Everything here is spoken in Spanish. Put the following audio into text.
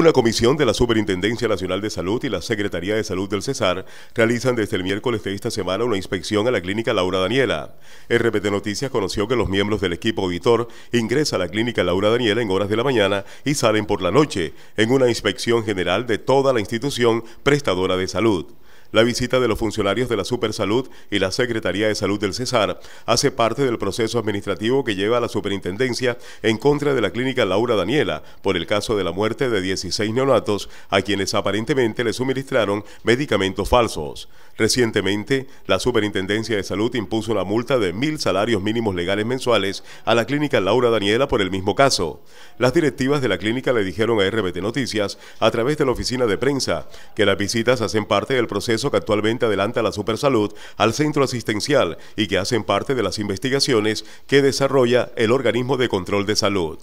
Una comisión de la Superintendencia Nacional de Salud y la Secretaría de Salud del Cesar realizan desde el miércoles de esta semana una inspección a la clínica Laura Daniela. RPT Noticias conoció que los miembros del equipo auditor ingresan a la clínica Laura Daniela en horas de la mañana y salen por la noche, en una inspección general de toda la institución prestadora de salud. La visita de los funcionarios de la Supersalud y la Secretaría de Salud del Cesar hace parte del proceso administrativo que lleva a la superintendencia en contra de la clínica Laura Daniela por el caso de la muerte de 16 neonatos a quienes aparentemente le suministraron medicamentos falsos. Recientemente, la Superintendencia de Salud impuso una multa de mil salarios mínimos legales mensuales a la clínica Laura Daniela por el mismo caso. Las directivas de la clínica le dijeron a RBT Noticias, a través de la oficina de prensa, que las visitas hacen parte del proceso que actualmente adelanta la Supersalud al centro asistencial y que hacen parte de las investigaciones que desarrolla el organismo de control de salud.